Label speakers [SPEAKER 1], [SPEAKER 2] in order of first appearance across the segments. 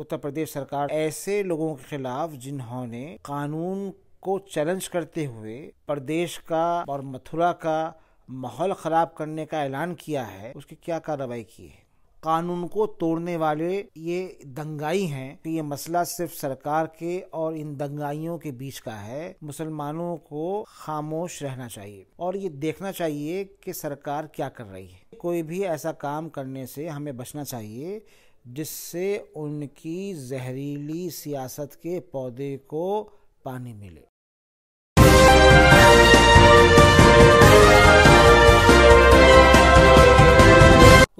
[SPEAKER 1] उत्तर प्रदेश सरकार ऐसे लोगों के खिलाफ जिन्होंने कानून को चैलेंज करते हुए प्रदेश का और मथुरा का माहौल खराब करने का ऐलान किया है उसकी क्या कार्रवाई की है कानून को तोड़ने वाले ये दंगाई हैं कि तो ये मसला सिर्फ सरकार के और इन दंगाइयों के बीच का है मुसलमानों को खामोश रहना चाहिए और ये देखना चाहिए कि सरकार क्या कर रही है कोई भी ऐसा काम करने से हमें बचना चाहिए जिससे उनकी जहरीली सियासत के पौधे को पानी मिले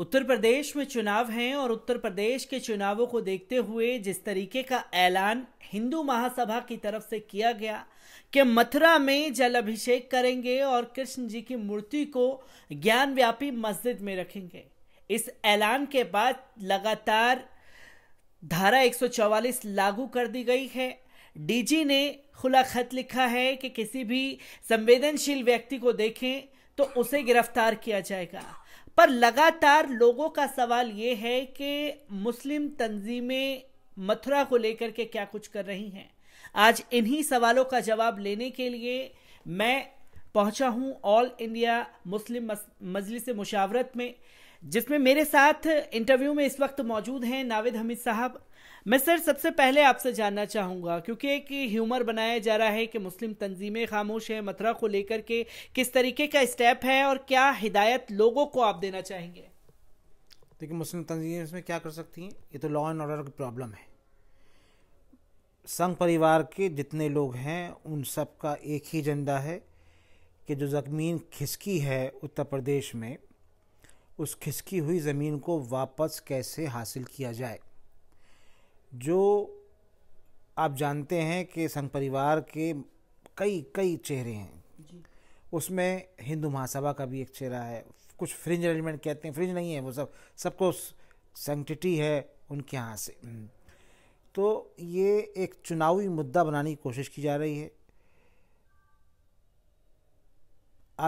[SPEAKER 2] उत्तर प्रदेश में चुनाव हैं और उत्तर प्रदेश के चुनावों को देखते हुए जिस तरीके का ऐलान हिंदू महासभा की तरफ से किया गया कि मथुरा में जल अभिषेक करेंगे और कृष्ण जी की मूर्ति को ज्ञान व्यापी मस्जिद में रखेंगे इस ऐलान के बाद लगातार धारा 144 लागू कर दी गई है डीजी ने खुला खत लिखा है कि किसी भी संवेदनशील व्यक्ति को देखें तो उसे गिरफ्तार किया जाएगा पर लगातार लोगों का सवाल ये है कि मुस्लिम तंजीमें मथुरा को लेकर के क्या कुछ कर रही हैं आज इन्हीं सवालों का जवाब लेने के लिए मैं पहुंचा हूं ऑल इंडिया मुस्लिम मजलिस मुशावरत में जिसमें मेरे साथ इंटरव्यू में इस वक्त मौजूद हैं नाविद हमीद साहब मैं सर सबसे पहले आपसे जानना चाहूंगा क्योंकि एक ह्यूमर बनाया जा रहा है कि मुस्लिम तंजीमें खामोश हैं मथुरा को लेकर के किस तरीके का स्टेप है और क्या हिदायत लोगों को आप देना चाहेंगे
[SPEAKER 1] देखिए मुस्लिम तंजीमें इसमें क्या कर सकती हैं ये तो लॉ एंड ऑर्डर की प्रॉब्लम है संघ परिवार के जितने लोग हैं उन सब का एक ही एजेंडा है कि जो जख्मीन खिसकी है उत्तर प्रदेश में उस खिसकी हुई ज़मीन को वापस कैसे हासिल किया जाए जो आप जानते हैं कि संघ परिवार के कई कई चेहरे हैं उसमें हिंदू महासभा का भी एक चेहरा है कुछ फ्रिंज अरेंजमेंट कहते हैं फ्रिंज नहीं है वो सब सबको सेंटिटी है उनके यहाँ से हम्म। तो ये एक चुनावी मुद्दा बनाने की कोशिश की जा रही है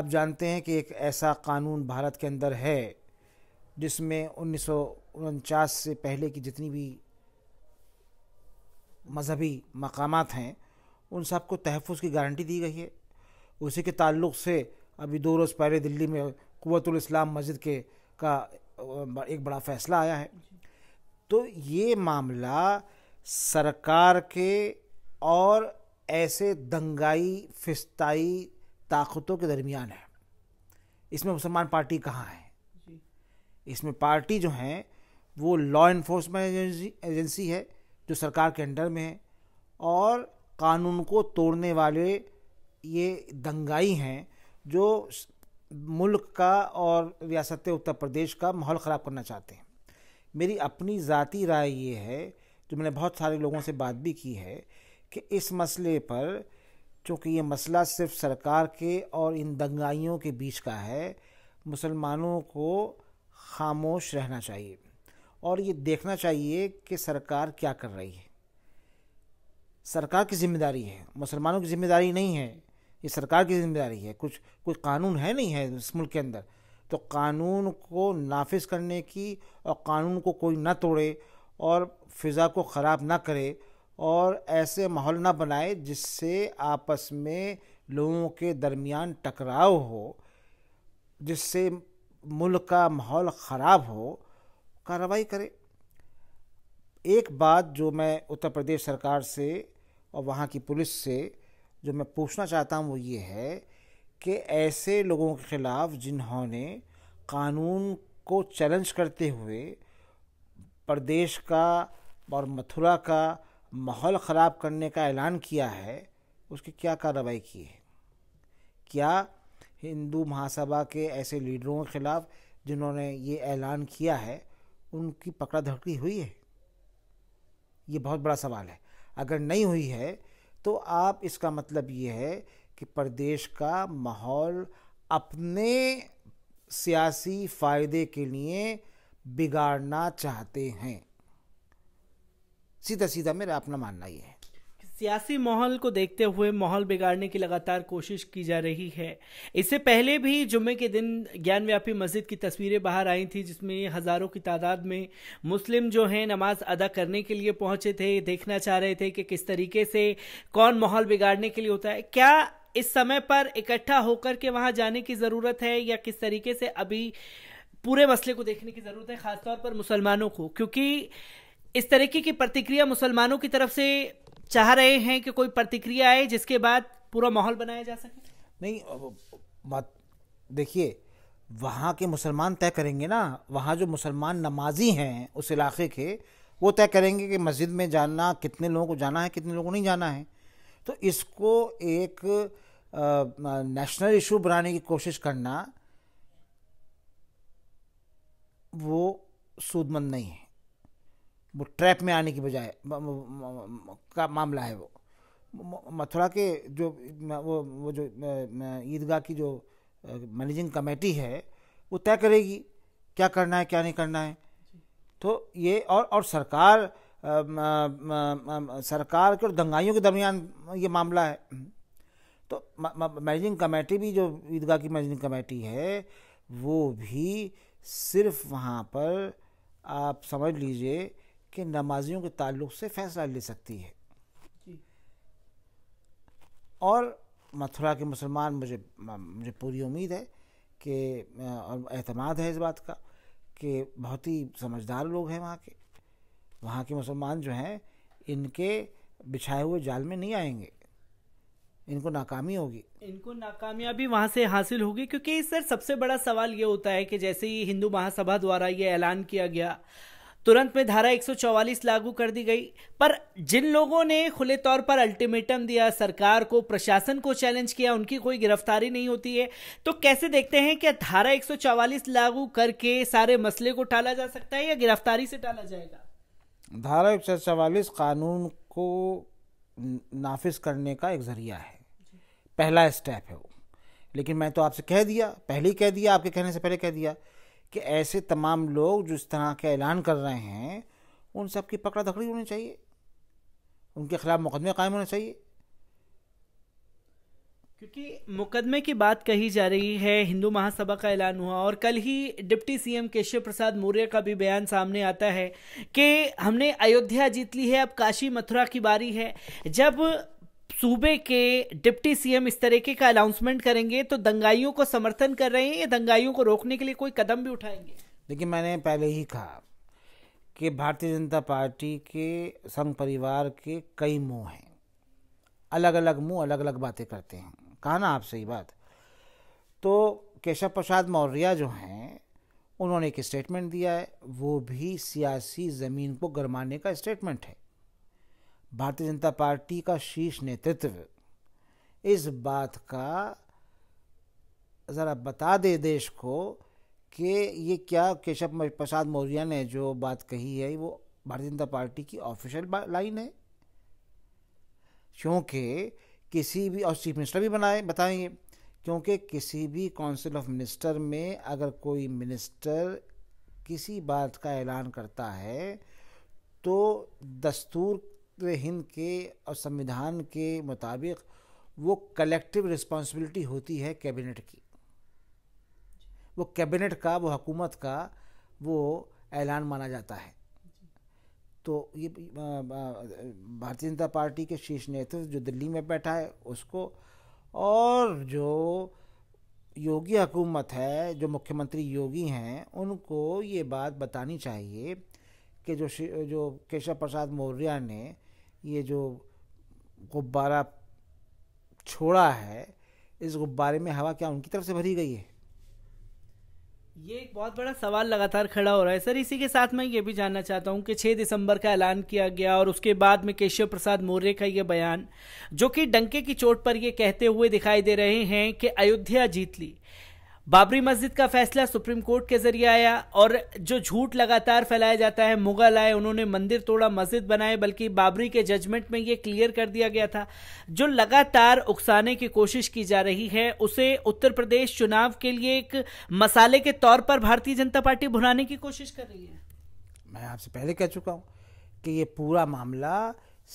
[SPEAKER 1] आप जानते हैं कि एक ऐसा कानून भारत के अंदर है जिसमें उन्नीस से पहले की जितनी भी मजहबी मकाम हैं उन सब को तहफ़ की गारंटी दी गई है उसी के ताल्लुक से अभी दो रोज़ पहले दिल्ली में इस्लाम मस्जिद के का एक बड़ा फ़ैसला आया है तो ये मामला सरकार के और ऐसे दंगाई फिस्ताई ताकतों के दरमियान है इसमें मुसलमान पार्टी कहाँ है इसमें पार्टी जो हैं वो लॉ इन्फोर्समेंट एजेंसी एजेंसी है जो सरकार के अंडर में है और कानून को तोड़ने वाले ये दंगाई हैं जो मुल्क का और रियासत उत्तर प्रदेश का माहौल ख़राब करना चाहते हैं मेरी अपनी ज़ाती राय ये है जो मैंने बहुत सारे लोगों से बात भी की है कि इस मसले पर चूँकि ये मसला सिर्फ सरकार के और इन दंगाइयों के बीच का है मुसलमानों को खामोश रहना चाहिए और ये देखना चाहिए कि सरकार क्या कर रही है सरकार की जिम्मेदारी है मुसलमानों की जिम्मेदारी नहीं है ये सरकार की जिम्मेदारी है कुछ कोई कानून है नहीं है इस मुल्क के अंदर तो कानून को नाफिज करने की और कानून को कोई ना तोड़े और फिज़ा को ख़राब ना करे और ऐसे माहौल ना बनाए जिससे आपस में लोगों के दरमियान टकराव हो जिससे मुल्क का माहौल ख़राब हो कार्रवाई करे एक बात जो मैं उत्तर प्रदेश सरकार से और वहाँ की पुलिस से जो मैं पूछना चाहता हूँ वो ये है कि ऐसे लोगों के ख़िलाफ़ जिन्होंने कानून को चैलेंज करते हुए प्रदेश का और मथुरा का माहौल ख़राब करने का ऐलान किया है उसकी क्या कार्रवाई की है क्या हिंदू महासभा के ऐसे लीडरों के खिलाफ जिन्होंने ये ऐलान किया है उनकी पकड़ा धकड़ी हुई है ये बहुत बड़ा सवाल है अगर नहीं हुई है तो आप इसका मतलब ये है कि प्रदेश का माहौल अपने सियासी फ़ायदे के लिए बिगाड़ना चाहते हैं सीधा सीधा मेरा अपना मानना ये है
[SPEAKER 2] सियासी माहौल को देखते हुए माहौल बिगाड़ने की लगातार कोशिश की जा रही है इससे पहले भी जुम्मे के दिन ज्ञानव्यापी मस्जिद की तस्वीरें बाहर आई थी जिसमें हज़ारों की तादाद में मुस्लिम जो हैं नमाज अदा करने के लिए पहुंचे थे देखना चाह रहे थे कि किस तरीके से कौन माहौल बिगाड़ने के लिए होता है क्या इस समय पर इकट्ठा होकर के वहां जाने की ज़रूरत है या किस तरीके से अभी पूरे मसले को देखने की ज़रूरत है ख़ासतौर पर मुसलमानों को क्योंकि इस तरीके की प्रतिक्रिया मुसलमानों की तरफ से चाह रहे हैं कि कोई प्रतिक्रिया आए जिसके बाद पूरा माहौल बनाया जा सके
[SPEAKER 1] नहीं बात देखिए वहाँ के मुसलमान तय करेंगे ना वहाँ जो मुसलमान नमाजी हैं उस इलाके के वो तय करेंगे कि मस्जिद में जाना कितने लोगों को जाना है कितने लोगों को नहीं जाना है तो इसको एक नेशनल इशू बनाने की कोशिश करना वो सूदमंद नहीं है वो ट्रैप में आने की बजाय का मामला है वो मथुरा के जो वो वो जो ईदगाह की जो मैनेजिंग कमेटी है वो तय करेगी क्या करना है क्या नहीं करना है तो ये और और सरकार आ, आ, आ, सरकार के और दंगाइयों के दरमियान ये मामला है तो मैनेजिंग कमेटी भी जो ईदगाह की मैनेजिंग कमेटी है वो भी सिर्फ वहाँ पर आप समझ लीजिए कि नमाजियों के ताल्लुक से फैसला ले सकती है और मथुरा के मुसलमान मुझे मुझे पूरी उम्मीद है कि और अहतमाद है इस बात का कि बहुत ही समझदार लोग हैं वहाँ के वहाँ के मुसलमान जो हैं इनके बिछाए हुए जाल में नहीं आएंगे इनको नाकामी होगी
[SPEAKER 2] इनको नाकामयाबी वहाँ से हासिल होगी क्योंकि सर सबसे बड़ा सवाल ये होता है कि जैसे ही हिंदू महासभा द्वारा ये ऐलान किया गया तुरंत में धारा 144 लागू कर दी गई पर जिन लोगों ने खुले तौर पर अल्टीमेटम दिया सरकार को प्रशासन को चैलेंज किया उनकी कोई गिरफ्तारी नहीं होती है तो कैसे देखते हैं क्या धारा 144 लागू करके सारे मसले को टाला जा सकता है या गिरफ्तारी से टाला जाएगा
[SPEAKER 1] धारा एक कानून को नाफिज करने का एक जरिया है पहला स्टेप है वो लेकिन मैं तो आपसे कह दिया पहले ही कह दिया आपके कहने से पहले कह दिया कि ऐसे तमाम लोग जो इस तरह के ऐलान कर रहे हैं उन सब की पकड़ा धकड़ी होनी चाहिए उनके खिलाफ मुकदमे कायम होने चाहिए
[SPEAKER 2] क्योंकि मुकदमे की बात कही जा रही है हिंदू महासभा का ऐलान हुआ और कल ही डिप्टी सीएम केशव प्रसाद मौर्य का भी बयान सामने आता है कि हमने अयोध्या जीत ली है अब काशी मथुरा की बारी है जब सूबे के डिप्टी सीएम इस तरीके का अनाउंसमेंट करेंगे तो दंगाइयों को समर्थन कर रहे हैं या दंगाइयों को रोकने के लिए कोई कदम भी उठाएंगे
[SPEAKER 1] देखिए मैंने पहले ही कहा कि भारतीय जनता पार्टी के संघ परिवार के कई मुंह हैं अलग अलग मुंह अलग अलग बातें करते हैं कहा ना आप सही बात तो केशव प्रसाद मौर्य जो हैं उन्होंने एक स्टेटमेंट दिया है वो भी सियासी ज़मीन को गरमाने का स्टेटमेंट है भारतीय जनता पार्टी का शीर्ष नेतृत्व इस बात का ज़रा बता दे देश को कि ये क्या केशव प्रसाद मौर्य ने जो बात कही है वो भारतीय जनता पार्टी की ऑफिशियल लाइन है क्योंकि किसी भी और चीफ मिनिस्टर भी बनाए बताएंगे क्योंकि किसी भी काउंसिल ऑफ मिनिस्टर में अगर कोई मिनिस्टर किसी बात का ऐलान करता है तो दस्तूर नेतृत्व हिंद के और संविधान के मुताबिक वो कलेक्टिव रिस्पॉन्सिबिलिटी होती है कैबिनेट की वो कैबिनेट का वो हुकूमत का वो ऐलान माना जाता है तो ये भारतीय जनता पार्टी के शीर्ष नेतृत्व जो दिल्ली में बैठा है उसको और जो योगी हुकूमत है जो मुख्यमंत्री योगी हैं उनको ये बात बतानी चाहिए कि जो जो केशव प्रसाद मौर्य ने ये जो गुब्बारा छोड़ा है इस गुब्बारे में हवा क्या उनकी तरफ से भरी गई है
[SPEAKER 2] ये एक बहुत बड़ा सवाल लगातार खड़ा हो रहा है सर इसी के साथ मैं ये भी जानना चाहता हूँ कि 6 दिसंबर का ऐलान किया गया और उसके बाद में केशव प्रसाद मौर्य का ये बयान जो कि डंके की चोट पर ये कहते हुए दिखाई दे रहे हैं कि अयोध्या जीत ली बाबरी मस्जिद का फैसला सुप्रीम कोर्ट के जरिए आया और जो झूठ लगातार फैलाया जाता है मुगल आए उन्होंने मंदिर तोड़ा मस्जिद बनाए बल्कि बाबरी के जजमेंट में ये क्लियर कर दिया गया था जो लगातार उकसाने की कोशिश की जा रही है उसे उत्तर प्रदेश चुनाव के लिए एक मसाले के तौर पर भारतीय जनता पार्टी भुनाने की कोशिश कर रही है
[SPEAKER 1] मैं आपसे पहले कह चुका हूँ कि ये पूरा मामला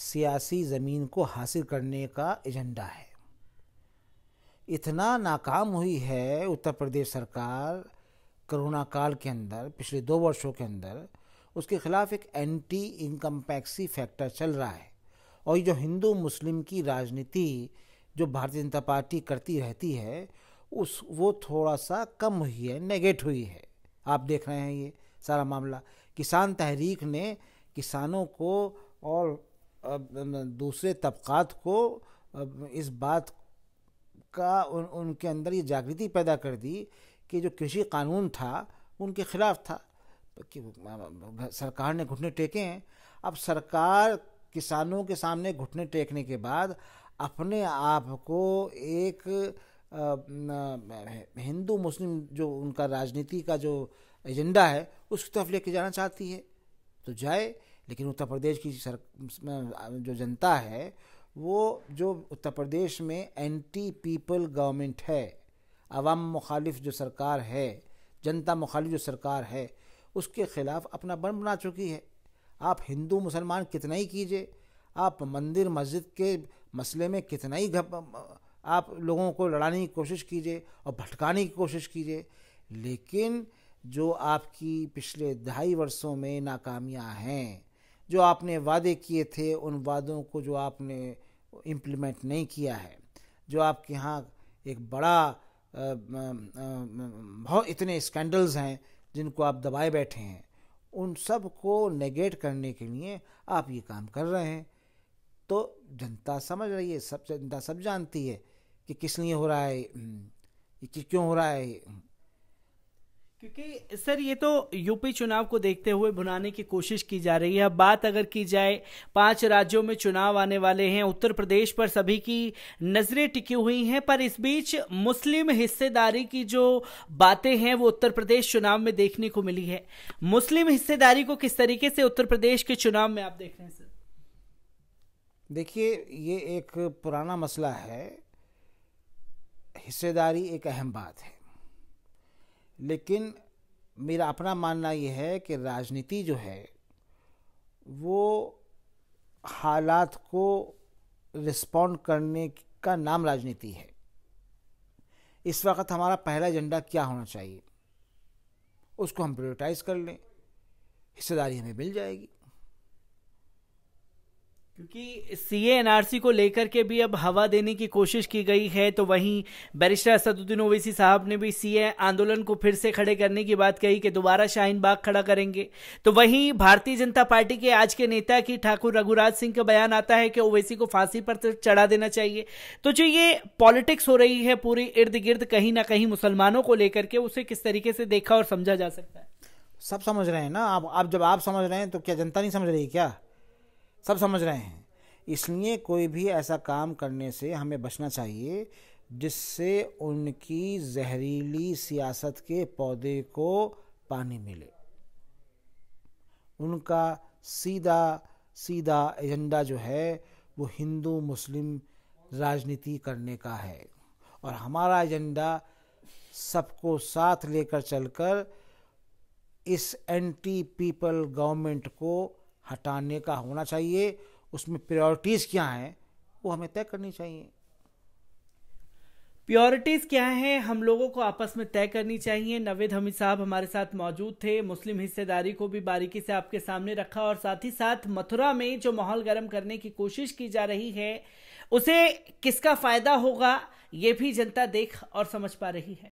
[SPEAKER 1] सियासी ज़मीन को हासिल करने का एजेंडा है इतना नाकाम हुई है उत्तर प्रदेश सरकार कोरोना काल के अंदर पिछले दो वर्षों के अंदर उसके खिलाफ एक एंटी इनकम्पैक्सी फैक्टर चल रहा है और ये जो हिंदू मुस्लिम की राजनीति जो भारतीय जनता पार्टी करती रहती है उस वो थोड़ा सा कम हुई है नेगेट हुई है आप देख रहे हैं ये सारा मामला किसान तहरीक ने किसानों को और दूसरे तबक़ात को इस बात का उन, उनके अंदर ये जागृति पैदा कर दी कि जो कृषि कानून था उनके खिलाफ था कि सरकार ने घुटने टेके हैं अब सरकार किसानों के सामने घुटने टेकने के बाद अपने आप को एक हिंदू मुस्लिम जो उनका राजनीति का जो एजेंडा है उसकी तरफ लेके जाना चाहती है तो जाए लेकिन उत्तर प्रदेश की सर जो जनता है वो जो उत्तर प्रदेश में एंटी पीपल गवर्नमेंट है अवाम मुखालिफ जो सरकार है जनता मुखालिफ जो सरकार है उसके ख़िलाफ़ अपना बन बना चुकी है आप हिंदू मुसलमान कितना ही कीजिए आप मंदिर मस्जिद के मसले में कितना ही आप लोगों को लड़ाने की कोशिश कीजिए और भटकाने की कोशिश कीजिए लेकिन जो आपकी पिछले ढाई वर्षों में नाकामियां हैं जो आपने वादे किए थे उन वादों को जो आपने इम्प्लीमेंट नहीं किया है जो आपके यहाँ एक बड़ा बहुत इतने स्कैंडल्स हैं जिनको आप दबाए बैठे हैं उन सब को नेगेट करने के लिए आप ये काम कर रहे हैं तो जनता समझ रही है सब जनता सब जानती है कि किस लिए हो रहा है हम्म, कि क्यों हो रहा है
[SPEAKER 2] क्योंकि सर ये तो यूपी चुनाव को देखते हुए भुनाने की कोशिश की जा रही है बात अगर की जाए पांच राज्यों में चुनाव आने वाले हैं उत्तर प्रदेश पर सभी की नज़रें टिकी हुई हैं पर इस बीच मुस्लिम हिस्सेदारी की जो बातें हैं वो उत्तर प्रदेश चुनाव में देखने को मिली है मुस्लिम हिस्सेदारी को किस तरीके से उत्तर प्रदेश के चुनाव में आप देख रहे हैं
[SPEAKER 1] सर देखिए ये एक पुराना मसला है हिस्सेदारी एक अहम बात है लेकिन मेरा अपना मानना यह है कि राजनीति जो है वो हालात को रिस्पॉन्ड करने का नाम राजनीति है इस वक्त हमारा पहला एजेंडा क्या होना चाहिए उसको हम प्रायोरिटाइज़ कर लें हिस्सेदारी हमें मिल जाएगी
[SPEAKER 2] क्योंकि सीएनआरसी को लेकर के भी अब हवा देने की कोशिश की गई है तो वहीं बैरिस्टर असदुद्दीन ओवैसी साहब ने भी सीए आंदोलन को फिर से खड़े करने की बात कही कि दोबारा शाहीन बाग खड़ा करेंगे तो वहीं भारतीय जनता पार्टी के आज के नेता की ठाकुर रघुराज सिंह का बयान आता है कि ओवैसी को फांसी पर तो चढ़ा देना चाहिए तो जो ये पॉलिटिक्स हो रही है पूरी इर्द गिर्द कहीं ना कहीं मुसलमानों को लेकर के उसे किस तरीके से देखा और समझा जा सकता है
[SPEAKER 1] सब समझ रहे हैं ना आप, आप जब आप समझ रहे हैं तो क्या जनता नहीं समझ रही क्या सब समझ रहे हैं इसलिए कोई भी ऐसा काम करने से हमें बचना चाहिए जिससे उनकी जहरीली सियासत के पौधे को पानी मिले उनका सीधा सीधा एजेंडा जो है वो हिंदू मुस्लिम राजनीति करने का है और हमारा एजेंडा सबको साथ लेकर चलकर इस एंटी पीपल गवर्नमेंट को हटाने का होना चाहिए उसमें प्रायोरिटीज़ क्या हैं वो हमें तय करनी चाहिए
[SPEAKER 2] प्योरिटीज क्या है हम लोगों को आपस में तय करनी चाहिए नवेद हमीद साहब हमारे साथ मौजूद थे मुस्लिम हिस्सेदारी को भी बारीकी से आपके सामने रखा और साथ ही साथ मथुरा में जो माहौल गर्म करने की कोशिश की जा रही है उसे किसका फायदा होगा ये भी जनता देख और समझ पा रही है